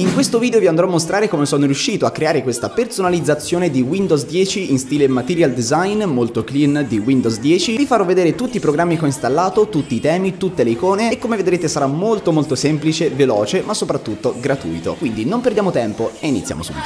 In questo video vi andrò a mostrare come sono riuscito a creare questa personalizzazione di Windows 10 in stile material design molto clean di Windows 10. Vi farò vedere tutti i programmi che ho installato, tutti i temi, tutte le icone e come vedrete sarà molto molto semplice, veloce ma soprattutto gratuito. Quindi non perdiamo tempo e iniziamo subito.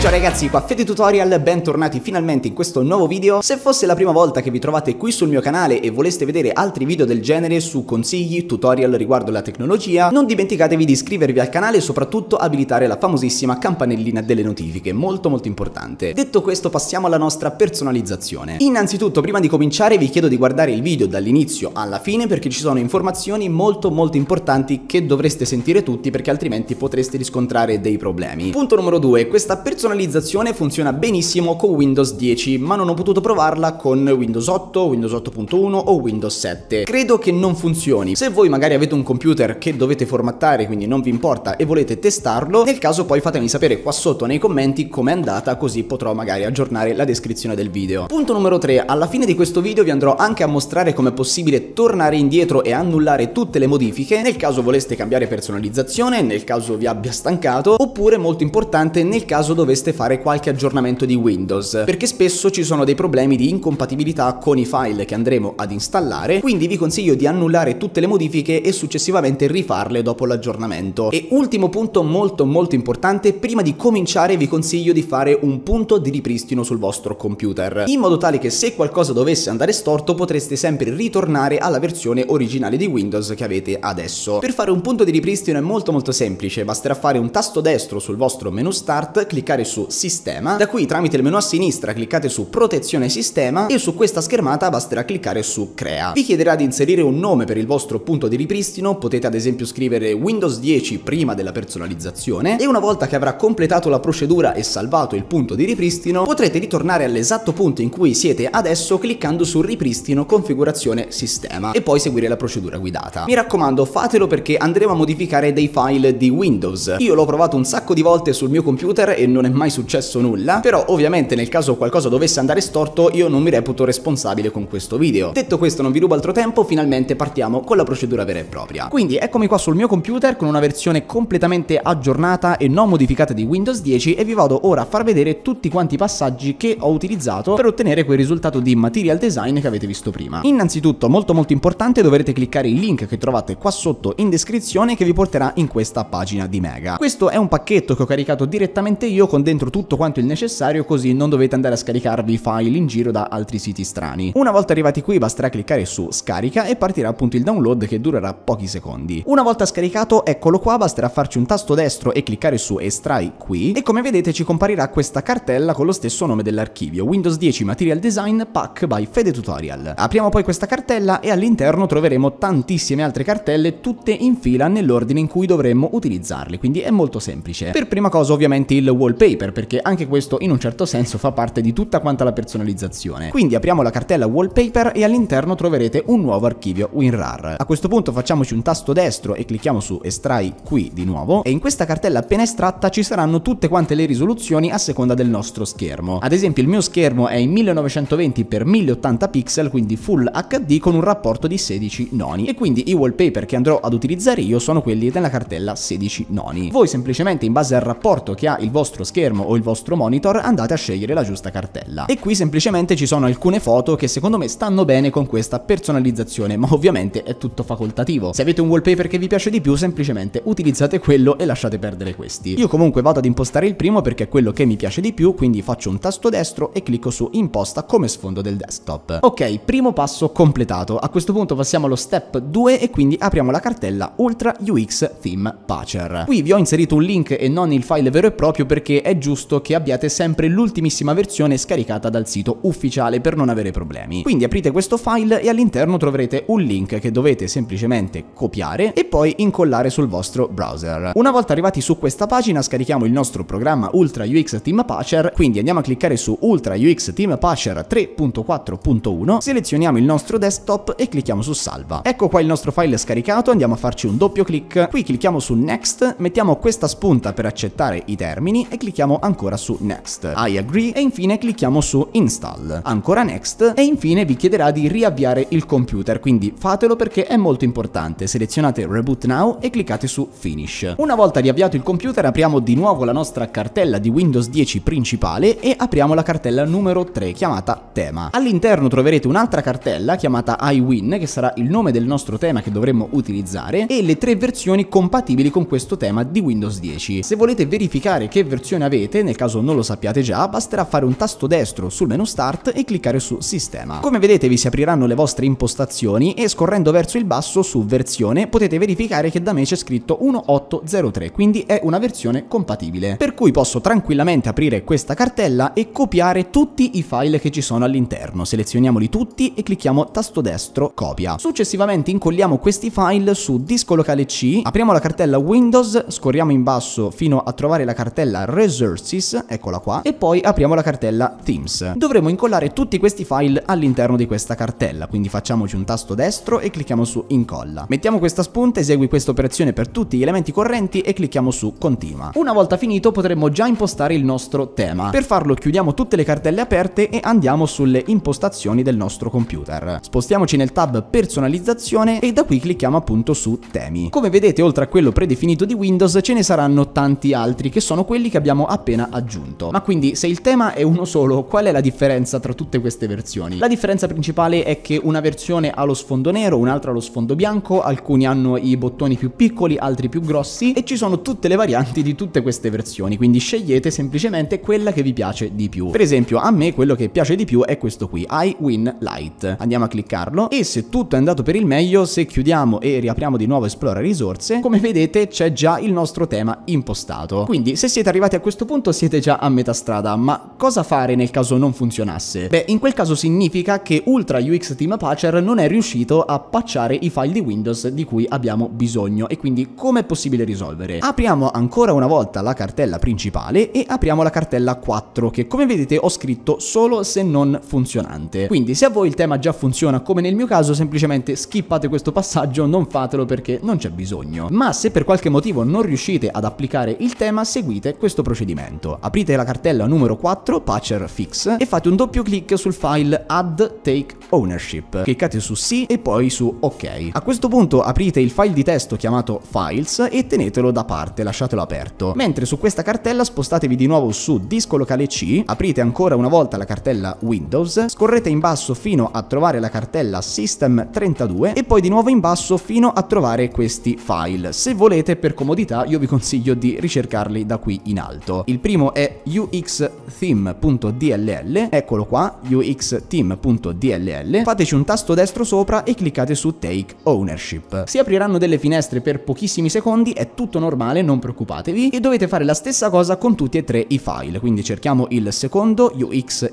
Ciao ragazzi, qua Fede Tutorial, bentornati finalmente in questo nuovo video. Se fosse la prima volta che vi trovate qui sul mio canale e voleste vedere altri video del genere su consigli, tutorial riguardo la tecnologia, non dimenticatevi di iscrivervi al canale e soprattutto abilitare la famosissima campanellina delle notifiche, molto molto importante. Detto questo passiamo alla nostra personalizzazione. Innanzitutto prima di cominciare vi chiedo di guardare il video dall'inizio alla fine perché ci sono informazioni molto molto importanti che dovreste sentire tutti perché altrimenti potreste riscontrare dei problemi. Punto numero 2, questa personalizzazione personalizzazione funziona benissimo con Windows 10, ma non ho potuto provarla con Windows 8, Windows 8.1 o Windows 7. Credo che non funzioni. Se voi magari avete un computer che dovete formattare, quindi non vi importa e volete testarlo, nel caso poi fatemi sapere qua sotto nei commenti com'è andata, così potrò magari aggiornare la descrizione del video. Punto numero 3, alla fine di questo video vi andrò anche a mostrare come è possibile tornare indietro e annullare tutte le modifiche, nel caso voleste cambiare personalizzazione, nel caso vi abbia stancato, oppure molto importante nel caso doveste dovreste fare qualche aggiornamento di Windows, perché spesso ci sono dei problemi di incompatibilità con i file che andremo ad installare, quindi vi consiglio di annullare tutte le modifiche e successivamente rifarle dopo l'aggiornamento. E ultimo punto molto molto importante, prima di cominciare vi consiglio di fare un punto di ripristino sul vostro computer, in modo tale che se qualcosa dovesse andare storto potreste sempre ritornare alla versione originale di Windows che avete adesso. Per fare un punto di ripristino è molto molto semplice, basterà fare un tasto destro sul vostro menu start, cliccare su sistema, da qui tramite il menu a sinistra cliccate su protezione sistema e su questa schermata basterà cliccare su crea. Vi chiederà di inserire un nome per il vostro punto di ripristino, potete ad esempio scrivere Windows 10 prima della personalizzazione e una volta che avrà completato la procedura e salvato il punto di ripristino potrete ritornare all'esatto punto in cui siete adesso cliccando su ripristino configurazione sistema e poi seguire la procedura guidata. Mi raccomando fatelo perché andremo a modificare dei file di Windows. Io l'ho provato un sacco di volte sul mio computer e non è mai mai successo nulla, però ovviamente nel caso qualcosa dovesse andare storto io non mi reputo responsabile con questo video. Detto questo non vi rubo altro tempo, finalmente partiamo con la procedura vera e propria. Quindi eccomi qua sul mio computer con una versione completamente aggiornata e non modificata di Windows 10 e vi vado ora a far vedere tutti quanti i passaggi che ho utilizzato per ottenere quel risultato di material design che avete visto prima. Innanzitutto molto molto importante dovrete cliccare il link che trovate qua sotto in descrizione che vi porterà in questa pagina di Mega. Questo è un pacchetto che ho caricato direttamente io con delle dentro tutto quanto il necessario così non dovete andare a scaricarvi i file in giro da altri siti strani. Una volta arrivati qui basterà cliccare su scarica e partirà appunto il download che durerà pochi secondi. Una volta scaricato eccolo qua basterà farci un tasto destro e cliccare su estrai qui e come vedete ci comparirà questa cartella con lo stesso nome dell'archivio Windows 10 Material Design Pack by Fede Tutorial. Apriamo poi questa cartella e all'interno troveremo tantissime altre cartelle tutte in fila nell'ordine in cui dovremmo utilizzarle quindi è molto semplice. Per prima cosa ovviamente il wallpaper wallpaper perché anche questo in un certo senso fa parte di tutta quanta la personalizzazione. Quindi apriamo la cartella wallpaper e all'interno troverete un nuovo archivio WinRAR. A questo punto facciamoci un tasto destro e clicchiamo su estrai qui di nuovo e in questa cartella appena estratta ci saranno tutte quante le risoluzioni a seconda del nostro schermo. Ad esempio il mio schermo è in 1920x1080 pixel quindi full HD con un rapporto di 16 noni e quindi i wallpaper che andrò ad utilizzare io sono quelli della cartella 16 noni. Voi semplicemente in base al rapporto che ha il vostro schermo schermo o il vostro monitor andate a scegliere la giusta cartella. E qui semplicemente ci sono alcune foto che secondo me stanno bene con questa personalizzazione, ma ovviamente è tutto facoltativo. Se avete un wallpaper che vi piace di più, semplicemente utilizzate quello e lasciate perdere questi. Io comunque vado ad impostare il primo perché è quello che mi piace di più, quindi faccio un tasto destro e clicco su imposta come sfondo del desktop. Ok, primo passo completato. A questo punto passiamo allo step 2 e quindi apriamo la cartella Ultra UX Theme Pacer. Qui vi ho inserito un link e non il file vero e proprio perché è giusto che abbiate sempre l'ultimissima versione scaricata dal sito ufficiale per non avere problemi. Quindi aprite questo file e all'interno troverete un link che dovete semplicemente copiare e poi incollare sul vostro browser. Una volta arrivati su questa pagina scarichiamo il nostro programma Ultra UX Team Patcher, quindi andiamo a cliccare su Ultra UX Team Patcher 3.4.1, selezioniamo il nostro desktop e clicchiamo su salva. Ecco qua il nostro file scaricato, andiamo a farci un doppio clic, qui clicchiamo su next, mettiamo questa spunta per accettare i termini e clicchiamo clicchiamo ancora su Next, I agree e infine clicchiamo su Install, ancora Next e infine vi chiederà di riavviare il computer, quindi fatelo perché è molto importante. Selezionate Reboot Now e cliccate su Finish. Una volta riavviato il computer apriamo di nuovo la nostra cartella di Windows 10 principale e apriamo la cartella numero 3 chiamata Tema. All'interno troverete un'altra cartella chiamata iWin che sarà il nome del nostro tema che dovremmo utilizzare e le tre versioni compatibili con questo tema di Windows 10. Se volete verificare che versione avete avete, nel caso non lo sappiate già, basterà fare un tasto destro sul menu Start e cliccare su Sistema. Come vedete vi si apriranno le vostre impostazioni e scorrendo verso il basso su Versione potete verificare che da me c'è scritto 1803, quindi è una versione compatibile. Per cui posso tranquillamente aprire questa cartella e copiare tutti i file che ci sono all'interno. Selezioniamoli tutti e clicchiamo tasto destro Copia. Successivamente incolliamo questi file su disco locale C, apriamo la cartella Windows, scorriamo in basso fino a trovare la cartella Resolve, Xerxes, eccola qua, e poi apriamo la cartella Themes. Dovremo incollare tutti questi file all'interno di questa cartella, quindi facciamoci un tasto destro e clicchiamo su incolla. Mettiamo questa spunta, esegui questa operazione per tutti gli elementi correnti e clicchiamo su continua. Una volta finito potremmo già impostare il nostro tema. Per farlo chiudiamo tutte le cartelle aperte e andiamo sulle impostazioni del nostro computer. Spostiamoci nel tab personalizzazione e da qui clicchiamo appunto su temi. Come vedete oltre a quello predefinito di Windows ce ne saranno tanti altri che sono quelli che abbiamo appena aggiunto. Ma quindi se il tema è uno solo, qual è la differenza tra tutte queste versioni? La differenza principale è che una versione ha lo sfondo nero, un'altra lo sfondo bianco, alcuni hanno i bottoni più piccoli, altri più grossi e ci sono tutte le varianti di tutte queste versioni, quindi scegliete semplicemente quella che vi piace di più. Per esempio a me quello che piace di più è questo qui, I Win Light. Andiamo a cliccarlo e se tutto è andato per il meglio, se chiudiamo e riapriamo di nuovo Esplora risorse, come vedete c'è già il nostro tema impostato. Quindi se siete arrivati a questo questo punto siete già a metà strada, ma cosa fare nel caso non funzionasse? Beh, in quel caso significa che Ultra UX Team Patcher non è riuscito a patchare i file di Windows di cui abbiamo bisogno e quindi come è possibile risolvere? Apriamo ancora una volta la cartella principale e apriamo la cartella 4 che come vedete ho scritto solo se non funzionante. Quindi se a voi il tema già funziona come nel mio caso semplicemente skippate questo passaggio, non fatelo perché non c'è bisogno. Ma se per qualche motivo non riuscite ad applicare il tema seguite questo procedimento procedimento. Aprite la cartella numero 4, Patcher Fix, e fate un doppio clic sul file Add Take Ownership. Cliccate su Sì e poi su Ok. A questo punto aprite il file di testo chiamato Files e tenetelo da parte, lasciatelo aperto. Mentre su questa cartella spostatevi di nuovo su disco locale C, aprite ancora una volta la cartella Windows, scorrete in basso fino a trovare la cartella System32 e poi di nuovo in basso fino a trovare questi file. Se volete per comodità io vi consiglio di ricercarli da qui in alto. Il primo è uxtheme.dll, eccolo qua, uxtheme.dll. Fateci un tasto destro sopra e cliccate su Take Ownership. Si apriranno delle finestre per pochissimi secondi, è tutto normale, non preoccupatevi, e dovete fare la stessa cosa con tutti e tre i file. Quindi cerchiamo il secondo UX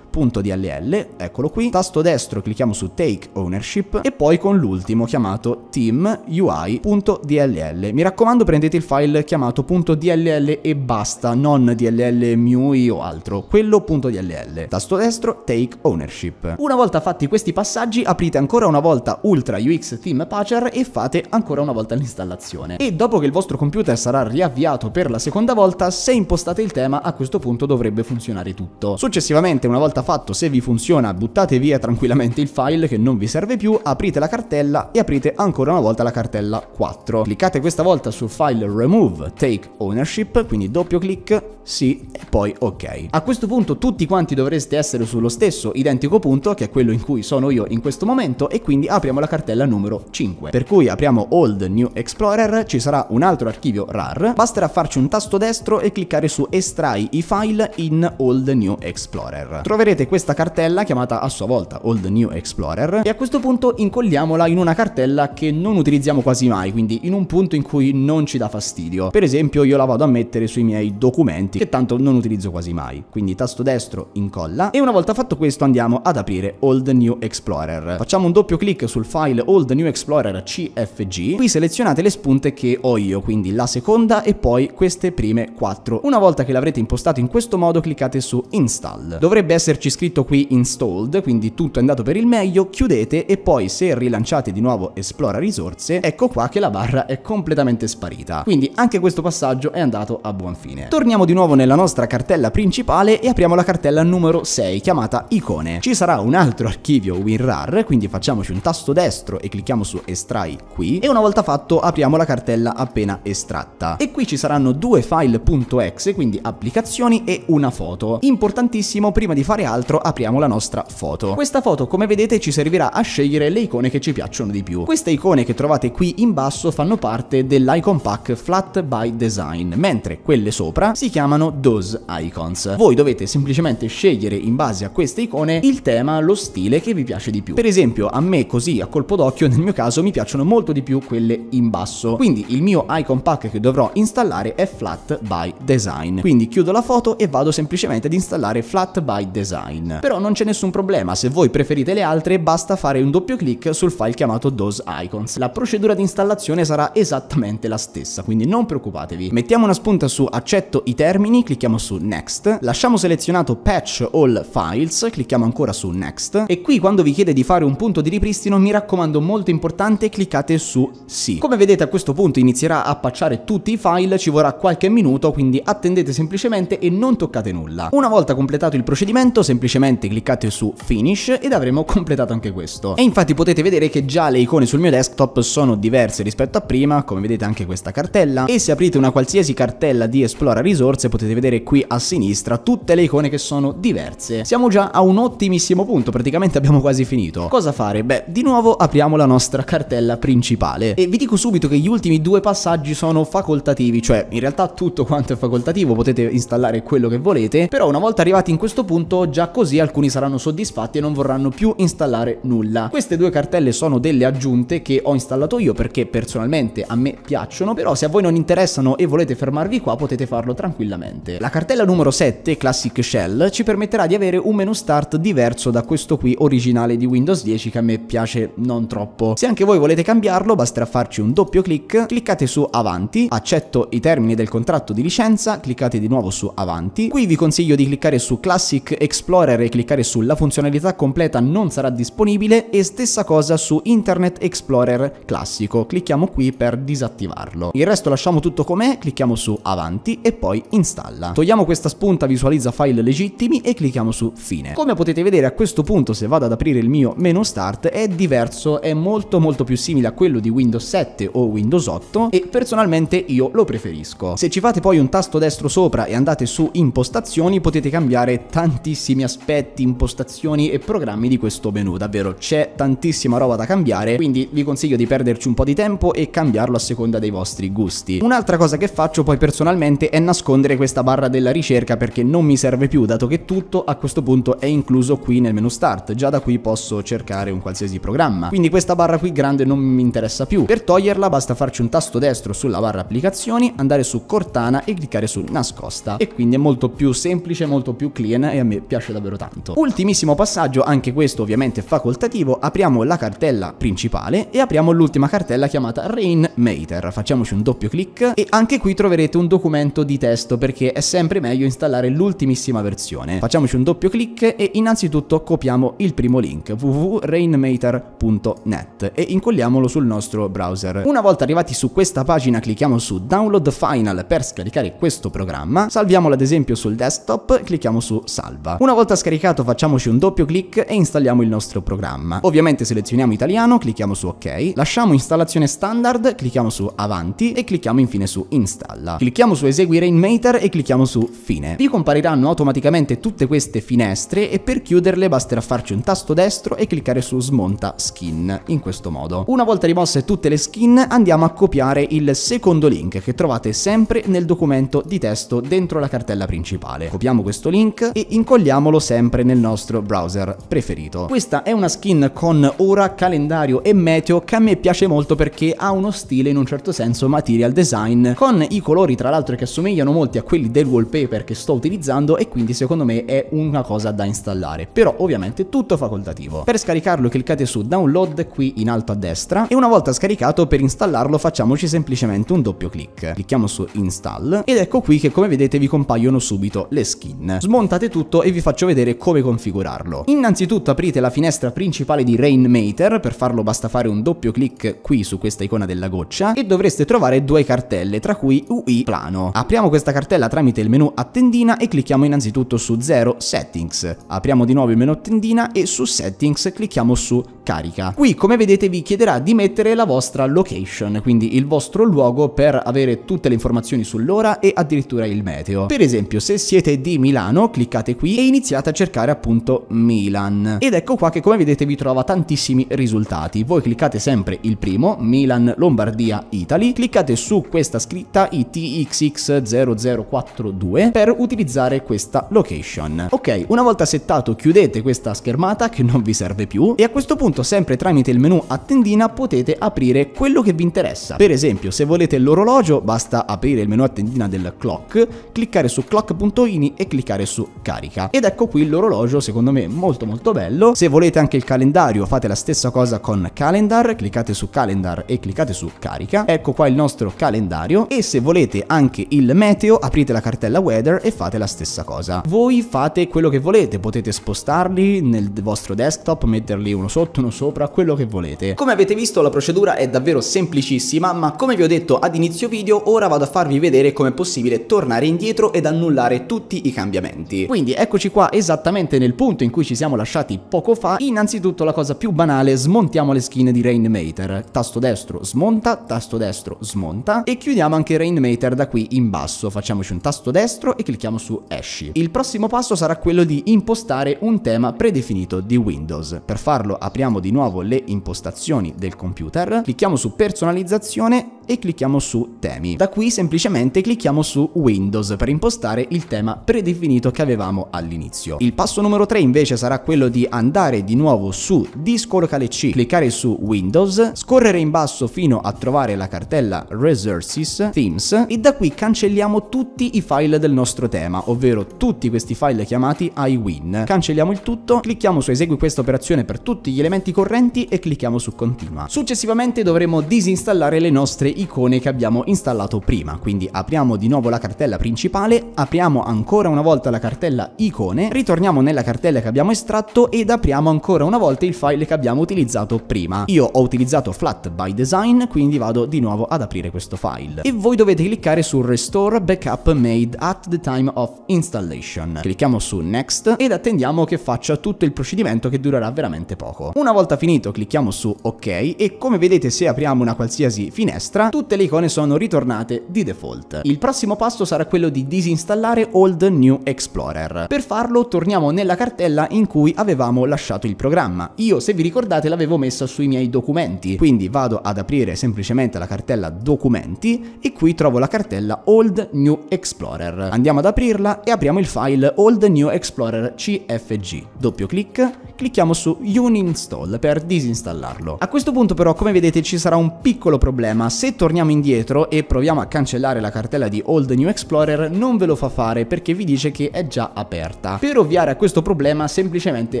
DLL, eccolo qui, tasto destro clicchiamo su Take Ownership e poi con l'ultimo chiamato Team UI.dll. Mi raccomando prendete il file chiamato .dll e basta, non dll MUI o altro, quello.dll. Tasto destro Take Ownership. Una volta fatti questi passaggi aprite ancora una volta Ultra UX Team Pacer e fate ancora una volta l'installazione. E dopo che il vostro computer sarà riavviato per la seconda volta, se impostate il tema a questo punto dovrebbe funzionare tutto. Successivamente una volta fatto, se vi funziona buttate via tranquillamente il file che non vi serve più, aprite la cartella e aprite ancora una volta la cartella 4. Cliccate questa volta sul file remove take ownership, quindi doppio clic, sì e poi ok. A questo punto tutti quanti dovreste essere sullo stesso identico punto che è quello in cui sono io in questo momento e quindi apriamo la cartella numero 5. Per cui apriamo Old New Explorer, ci sarà un altro archivio RAR, basterà farci un tasto destro e cliccare su estrai i file in Old New Explorer. Troverete troverete questa cartella chiamata a sua volta Old New Explorer e a questo punto incolliamola in una cartella che non utilizziamo quasi mai, quindi in un punto in cui non ci dà fastidio. Per esempio io la vado a mettere sui miei documenti che tanto non utilizzo quasi mai, quindi tasto destro incolla e una volta fatto questo andiamo ad aprire Old New Explorer. Facciamo un doppio clic sul file Old New Explorer CFG, qui selezionate le spunte che ho io, quindi la seconda e poi queste prime quattro. Una volta che l'avrete impostato in questo modo cliccate su install. Dovrebbe esserci esserci scritto qui installed, quindi tutto è andato per il meglio, chiudete e poi se rilanciate di nuovo esplora risorse, ecco qua che la barra è completamente sparita. Quindi anche questo passaggio è andato a buon fine. Torniamo di nuovo nella nostra cartella principale e apriamo la cartella numero 6 chiamata icone. Ci sarà un altro archivio WinRAR, quindi facciamoci un tasto destro e clicchiamo su estrai qui e una volta fatto apriamo la cartella appena estratta. E qui ci saranno due file.exe, quindi applicazioni e una foto. Importantissimo prima di fare altro apriamo la nostra foto. Questa foto come vedete ci servirà a scegliere le icone che ci piacciono di più. Queste icone che trovate qui in basso fanno parte dell'icon pack Flat by Design, mentre quelle sopra si chiamano Those Icons. Voi dovete semplicemente scegliere in base a queste icone il tema, lo stile che vi piace di più. Per esempio a me così a colpo d'occhio nel mio caso mi piacciono molto di più quelle in basso, quindi il mio icon pack che dovrò installare è Flat by Design. Quindi chiudo la foto e vado semplicemente ad installare Flat by Design design. Però non c'è nessun problema, se voi preferite le altre basta fare un doppio clic sul file chiamato DOS Icons. La procedura di installazione sarà esattamente la stessa, quindi non preoccupatevi. Mettiamo una spunta su accetto i termini, clicchiamo su Next, lasciamo selezionato Patch All Files, clicchiamo ancora su Next e qui quando vi chiede di fare un punto di ripristino mi raccomando molto importante cliccate su Sì. Come vedete a questo punto inizierà a pacciare tutti i file, ci vorrà qualche minuto quindi attendete semplicemente e non toccate nulla. Una volta completato il procedimento semplicemente cliccate su Finish ed avremo completato anche questo. E infatti potete vedere che già le icone sul mio desktop sono diverse rispetto a prima, come vedete anche questa cartella, e se aprite una qualsiasi cartella di Esplora Risorse potete vedere qui a sinistra tutte le icone che sono diverse. Siamo già a un ottimissimo punto, praticamente abbiamo quasi finito. Cosa fare? Beh, di nuovo apriamo la nostra cartella principale. E vi dico subito che gli ultimi due passaggi sono facoltativi, cioè in realtà tutto quanto è facoltativo, potete installare quello che volete, però una volta arrivati in questo punto già già così alcuni saranno soddisfatti e non vorranno più installare nulla. Queste due cartelle sono delle aggiunte che ho installato io perché personalmente a me piacciono, però se a voi non interessano e volete fermarvi qua potete farlo tranquillamente. La cartella numero 7, Classic Shell, ci permetterà di avere un menu start diverso da questo qui originale di Windows 10 che a me piace non troppo. Se anche voi volete cambiarlo basterà farci un doppio clic, cliccate su avanti, accetto i termini del contratto di licenza, cliccate di nuovo su avanti. Qui vi consiglio di cliccare su Classic Explorer Explorer e cliccare sulla funzionalità completa non sarà disponibile e stessa cosa su Internet Explorer classico, clicchiamo qui per disattivarlo. Il resto lasciamo tutto com'è, clicchiamo su avanti e poi installa. Togliamo questa spunta visualizza file legittimi e clicchiamo su fine. Come potete vedere a questo punto se vado ad aprire il mio menu start è diverso, è molto molto più simile a quello di Windows 7 o Windows 8 e personalmente io lo preferisco. Se ci fate poi un tasto destro sopra e andate su impostazioni potete cambiare tantissimi tantissimi aspetti, impostazioni e programmi di questo menu, davvero c'è tantissima roba da cambiare, quindi vi consiglio di perderci un po' di tempo e cambiarlo a seconda dei vostri gusti. Un'altra cosa che faccio poi personalmente è nascondere questa barra della ricerca perché non mi serve più, dato che tutto a questo punto è incluso qui nel menu start, già da qui posso cercare un qualsiasi programma. Quindi questa barra qui grande non mi interessa più. Per toglierla basta farci un tasto destro sulla barra applicazioni, andare su Cortana e cliccare su nascosta e quindi è molto più semplice, molto più clean e a me piace piace davvero tanto. Ultimissimo passaggio, anche questo ovviamente facoltativo, apriamo la cartella principale e apriamo l'ultima cartella chiamata Rainmater. Facciamoci un doppio clic e anche qui troverete un documento di testo perché è sempre meglio installare l'ultimissima versione. Facciamoci un doppio clic e innanzitutto copiamo il primo link www.rainmater.net e incolliamolo sul nostro browser. Una volta arrivati su questa pagina clicchiamo su Download Final per scaricare questo programma, salviamolo ad esempio sul desktop, clicchiamo su Salva. Una una volta scaricato facciamoci un doppio clic e installiamo il nostro programma. Ovviamente selezioniamo italiano, clicchiamo su ok, lasciamo installazione standard, clicchiamo su avanti e clicchiamo infine su installa. Clicchiamo su eseguire in Mater e clicchiamo su fine. Vi compariranno automaticamente tutte queste finestre e per chiuderle basterà farci un tasto destro e cliccare su smonta skin in questo modo. Una volta rimosse tutte le skin andiamo a copiare il secondo link che trovate sempre nel documento di testo dentro la cartella principale. Copiamo questo link e incolliamo cerchiamolo sempre nel nostro browser preferito. Questa è una skin con ora, calendario e meteo che a me piace molto perché ha uno stile in un certo senso material design con i colori tra l'altro che assomigliano molti a quelli del wallpaper che sto utilizzando e quindi secondo me è una cosa da installare. Però ovviamente tutto facoltativo. Per scaricarlo cliccate su download qui in alto a destra e una volta scaricato per installarlo facciamoci semplicemente un doppio clic. Clicchiamo su install ed ecco qui che come vedete vi compaiono subito le skin. Smontate tutto e vi fate faccio vedere come configurarlo. Innanzitutto aprite la finestra principale di Rainmaker, per farlo basta fare un doppio clic qui su questa icona della goccia e dovreste trovare due cartelle, tra cui UI Plano. Apriamo questa cartella tramite il menu Attendina e clicchiamo innanzitutto su 0 Settings. Apriamo di nuovo il menu Attendina e su Settings clicchiamo su Carica. Qui come vedete vi chiederà di mettere la vostra location, quindi il vostro luogo per avere tutte le informazioni sull'ora e addirittura il meteo. Per esempio se siete di Milano cliccate qui e iniziate iniziate a cercare appunto Milan. Ed ecco qua che come vedete vi trova tantissimi risultati. Voi cliccate sempre il primo, Milan Lombardia Italy, cliccate su questa scritta ITXX0042 per utilizzare questa location. Ok, una volta settato chiudete questa schermata che non vi serve più e a questo punto sempre tramite il menu a tendina potete aprire quello che vi interessa. Per esempio se volete l'orologio basta aprire il menu a tendina del clock, cliccare su clock.ini e cliccare su carica. Ed ecco qui l'orologio secondo me molto molto bello se volete anche il calendario fate la stessa cosa con calendar cliccate su calendar e cliccate su carica ecco qua il nostro calendario e se volete anche il meteo aprite la cartella weather e fate la stessa cosa voi fate quello che volete potete spostarli nel vostro desktop metterli uno sotto uno sopra quello che volete come avete visto la procedura è davvero semplicissima ma come vi ho detto ad inizio video ora vado a farvi vedere come è possibile tornare indietro ed annullare tutti i cambiamenti quindi eccoci qua qua esattamente nel punto in cui ci siamo lasciati poco fa. Innanzitutto la cosa più banale, smontiamo le skin di Rainmaker. Tasto destro smonta, tasto destro smonta e chiudiamo anche Rainmaker da qui in basso. Facciamoci un tasto destro e clicchiamo su esci. Il prossimo passo sarà quello di impostare un tema predefinito di Windows. Per farlo apriamo di nuovo le impostazioni del computer, clicchiamo su personalizzazione e clicchiamo su temi. Da qui semplicemente clicchiamo su Windows per impostare il tema predefinito che avevamo all'inizio. Il passo numero 3 invece sarà quello di andare di nuovo su disco locale C, cliccare su Windows, scorrere in basso fino a trovare la cartella Resources, Themes e da qui cancelliamo tutti i file del nostro tema, ovvero tutti questi file chiamati iWin. Cancelliamo il tutto, clicchiamo su esegui questa operazione per tutti gli elementi correnti e clicchiamo su continua. Successivamente dovremo disinstallare le nostre icone che abbiamo installato prima. Quindi apriamo di nuovo la cartella principale, apriamo ancora una volta la cartella icone, ritorniamo nella cartella che abbiamo estratto ed apriamo ancora una volta il file che abbiamo utilizzato prima. Io ho utilizzato flat by design, quindi vado di nuovo ad aprire questo file. E voi dovete cliccare su restore backup made at the time of installation. Clicchiamo su next ed attendiamo che faccia tutto il procedimento che durerà veramente poco. Una volta finito clicchiamo su ok e come vedete se apriamo una qualsiasi finestra tutte le icone sono ritornate di default. Il prossimo passo sarà quello di disinstallare Old New Explorer. Per farlo torniamo nella cartella in cui avevamo lasciato il programma. Io se vi ricordate l'avevo messa sui miei documenti, quindi vado ad aprire semplicemente la cartella documenti e qui trovo la cartella Old New Explorer. Andiamo ad aprirla e apriamo il file Old New Explorer CFG. Doppio clic, clicchiamo su Uninstall per disinstallarlo. A questo punto però come vedete ci sarà un piccolo problema, se torniamo indietro e proviamo a cancellare la cartella di Old New Explorer non ve lo fa fare perché vi dice che è già aperta. Per ovviare a questo problema semplicemente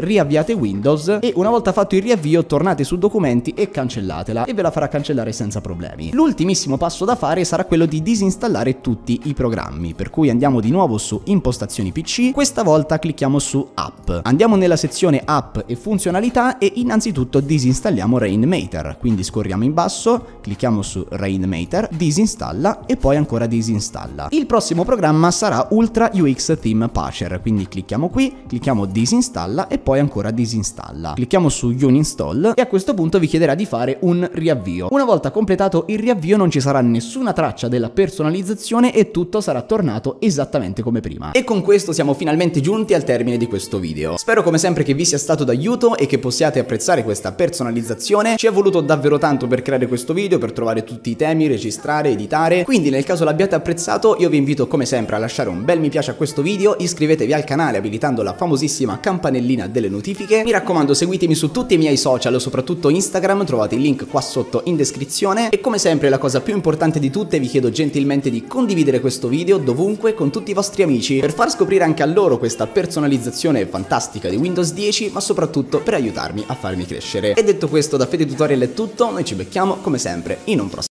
riavviate Windows e una volta fatto il riavvio tornate su documenti e cancellatela e ve la farà cancellare senza problemi. L'ultimissimo passo da fare sarà quello di disinstallare tutti i programmi per cui andiamo di nuovo su impostazioni PC, questa volta clicchiamo su app. Andiamo nella sezione app e funzionalità e innanzitutto disinstalliamo Rainmaker, quindi scorriamo in basso, clicchiamo su Rainmaker Rainmaker, disinstalla e poi ancora disinstalla. Il prossimo programma sarà Ultra UX Theme Patcher, quindi clicchiamo qui, clicchiamo disinstalla e poi ancora disinstalla. Clicchiamo su Uninstall e a questo punto vi chiederà di fare un riavvio. Una volta completato il riavvio non ci sarà nessuna traccia della personalizzazione e tutto sarà tornato esattamente come prima. E con questo siamo finalmente giunti al termine di questo video. Spero come sempre che vi sia stato d'aiuto e che possiate apprezzare questa personalizzazione. Ci è voluto davvero tanto per creare questo video, per trovare tutti tutti i temi, registrare, editare, quindi nel caso l'abbiate apprezzato io vi invito come sempre a lasciare un bel mi piace a questo video, iscrivetevi al canale abilitando la famosissima campanellina delle notifiche, mi raccomando seguitemi su tutti i miei social, soprattutto Instagram, trovate il link qua sotto in descrizione e come sempre la cosa più importante di tutte vi chiedo gentilmente di condividere questo video dovunque con tutti i vostri amici per far scoprire anche a loro questa personalizzazione fantastica di Windows 10 ma soprattutto per aiutarmi a farmi crescere. E detto questo da Fede Tutorial è tutto, noi ci becchiamo come sempre in un prossimo video.